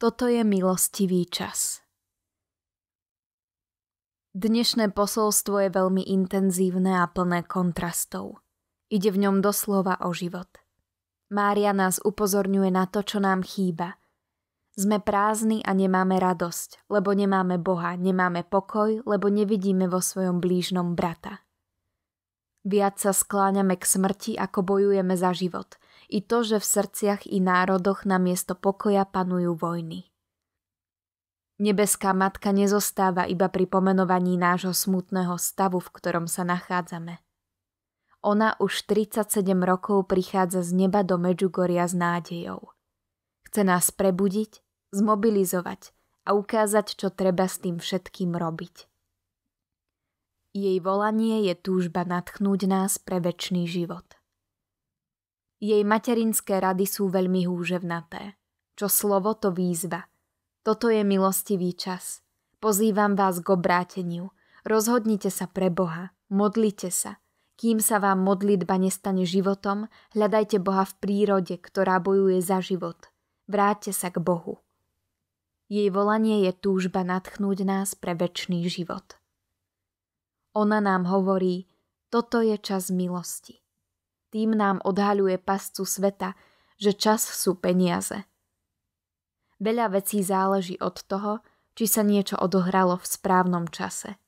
Toto je milostivý čas. Dnešné posolstvo je veľmi intenzívne a plné kontrastov. Ide v ňom doslova o život. Mária nás upozorňuje na to, čo nám chýba. Sme prázdni a nemáme radosť, lebo nemáme Boha, nemáme pokoj, lebo nevidíme vo svojom blížnom brata. Viac sa skláňame k smrti, ako bojujeme za život. I to, že v srdciach i národoch na miesto pokoja panujú vojny. Nebeská matka nezostáva iba pri pomenovaní nášho smutného stavu, v ktorom sa nachádzame. Ona už 37 rokov prichádza z neba do Medžugoria s nádejou. Chce nás prebudiť, zmobilizovať a ukázať, čo treba s tým všetkým robiť. Jej volanie je túžba natchnúť nás pre väčší život. Jej materinské rady sú veľmi húževnaté. Čo slovo, to výzva. Toto je milostivý čas. Pozývam vás k obráteniu. Rozhodnite sa pre Boha. Modlite sa. Kým sa vám modlitba nestane životom, hľadajte Boha v prírode, ktorá bojuje za život. Vráťte sa k Bohu. Jej volanie je túžba natchnúť nás pre väčší život. Ona nám hovorí, toto je čas milosti. Tým nám odhaľuje pascu sveta, že čas sú peniaze. Veľa vecí záleží od toho, či sa niečo odohralo v správnom čase.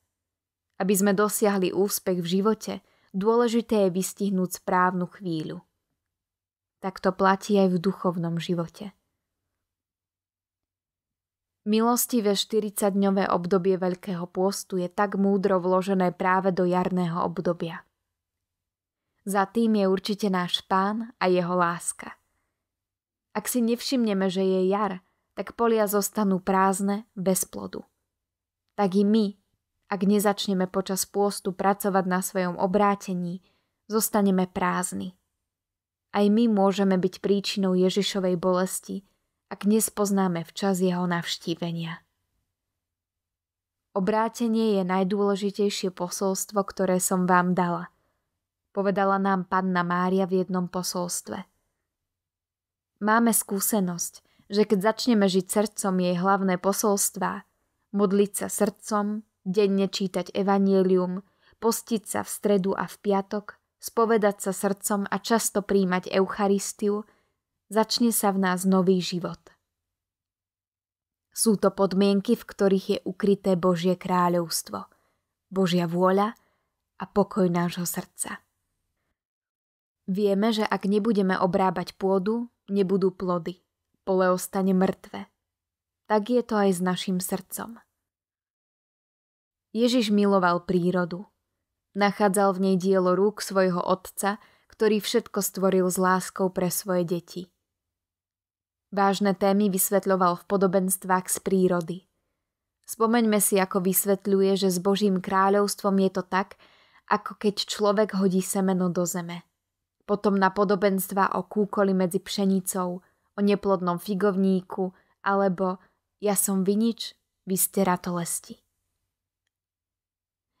Aby sme dosiahli úspech v živote, dôležité je vystihnúť správnu chvíľu. Tak to platí aj v duchovnom živote. Milostivé 40-dňové obdobie Veľkého pôstu je tak múdro vložené práve do jarného obdobia. Za tým je určite náš pán a jeho láska. Ak si nevšimneme, že je jar, tak polia zostanú prázdne, bez plodu. Tak i my, ak nezačneme počas pôstu pracovať na svojom obrátení, zostaneme prázdni. Aj my môžeme byť príčinou Ježišovej bolesti – ak nespoznáme včas jeho navštívenia. Obrátenie je najdôležitejšie posolstvo, ktoré som vám dala, povedala nám panna Mária v jednom posolstve. Máme skúsenosť, že keď začneme žiť srdcom jej hlavné posolstvá, modliť sa srdcom, denne čítať evanielium, postiť sa v stredu a v piatok, spovedať sa srdcom a často príjmať Eucharistiu – začne sa v nás nový život. Sú to podmienky, v ktorých je ukryté Božie kráľovstvo, Božia vôľa a pokoj nášho srdca. Vieme, že ak nebudeme obrábať pôdu, nebudú plody. Pole ostane mŕtve. Tak je to aj s našim srdcom. Ježiš miloval prírodu. Nachádzal v nej dielo rúk svojho otca, ktorý všetko stvoril s láskou pre svoje deti. Vážne témy vysvetľoval v podobenstvách z prírody. Spomeňme si, ako vysvetľuje, že s Božím kráľovstvom je to tak, ako keď človek hodí semeno do zeme. Potom na podobenstva o kúkoli medzi pšenicou, o neplodnom figovníku alebo ja som vinič, vy ste ratolesti.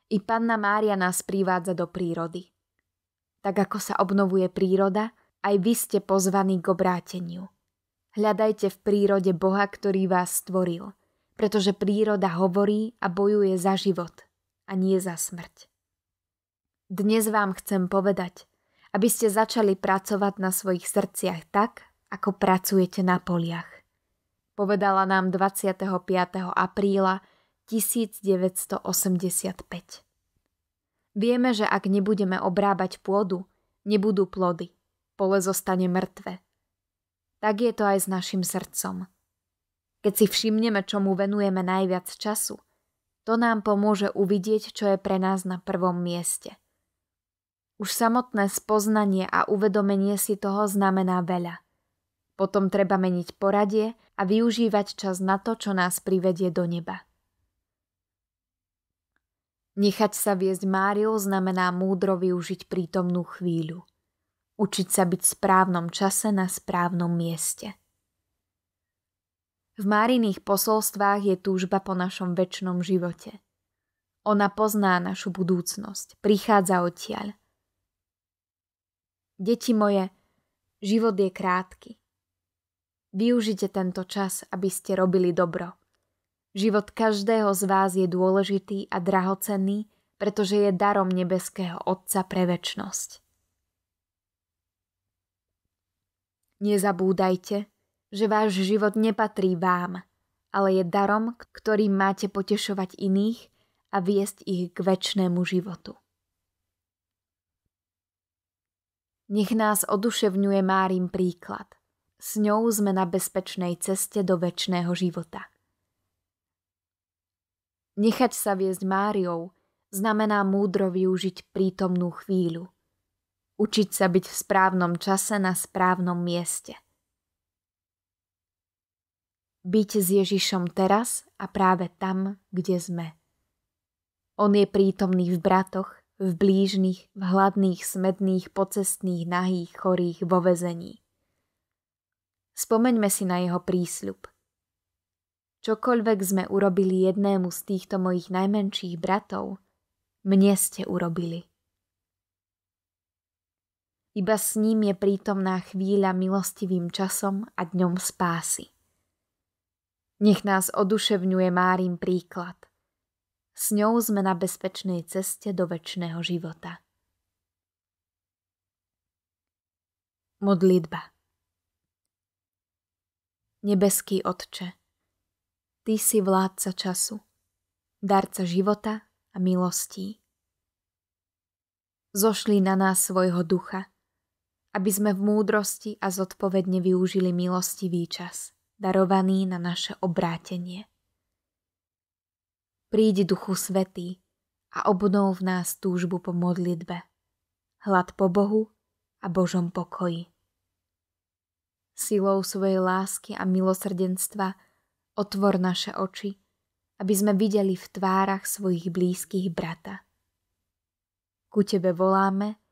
I panna Mária nás privádza do prírody. Tak ako sa obnovuje príroda, aj vy ste pozvaní k obráteniu. Hľadajte v prírode Boha, ktorý vás stvoril, pretože príroda hovorí a bojuje za život a nie za smrť. Dnes vám chcem povedať, aby ste začali pracovať na svojich srdciach tak, ako pracujete na poliach. Povedala nám 25. apríla 1985. Vieme, že ak nebudeme obrábať pôdu, nebudú plody. Pole zostane mŕtve tak je to aj s našim srdcom. Keď si všimneme, čomu venujeme najviac času, to nám pomôže uvidieť, čo je pre nás na prvom mieste. Už samotné spoznanie a uvedomenie si toho znamená veľa. Potom treba meniť poradie a využívať čas na to, čo nás privedie do neba. Nechať sa viesť Máriou znamená múdro využiť prítomnú chvíľu učiť sa byť v správnom čase na správnom mieste. V Máriných posolstvách je túžba po našom väčšnom živote. Ona pozná našu budúcnosť, prichádza odtiaľ. Deti moje, život je krátky. Využite tento čas, aby ste robili dobro. Život každého z vás je dôležitý a drahocenný, pretože je darom nebeského Otca pre väčnosť. Nezabúdajte, že váš život nepatrí vám, ale je darom, ktorým máte potešovať iných a viesť ich k väčšnému životu. Nech nás oduševňuje Márim príklad. S ňou sme na bezpečnej ceste do väčšného života. Nechať sa viesť Máriou znamená múdro využiť prítomnú chvíľu – učiť sa byť v správnom čase na správnom mieste. Byť s Ježišom teraz a práve tam, kde sme. On je prítomný v bratoch, v blížnych, v hladných, smedných, pocestných, nahých, chorých, vo vezení. Spomeňme si na jeho prísľub. Čokoľvek sme urobili jednému z týchto mojich najmenších bratov, mne ste urobili. Iba s ním je prítomná chvíľa milostivým časom a dňom spásy. Nech nás oduševňuje Márim príklad. S ňou sme na bezpečnej ceste do väčšného života. Modlitba Nebeský Otče, Ty si vládca času, darca života a milostí. Zošli na nás svojho ducha, aby sme v múdrosti a zodpovedne využili milostivý čas, darovaný na naše obrátenie. Príď Duchu Svetý a obnov v nás túžbu po modlitbe, hlad po Bohu a Božom pokoji. Silou svojej lásky a milosrdenstva otvor naše oči, aby sme videli v tvárach svojich blízkych brata. Ku Tebe voláme –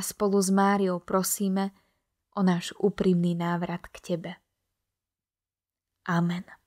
a spolu s Máriou prosíme o náš úprimný návrat k Tebe. Amen.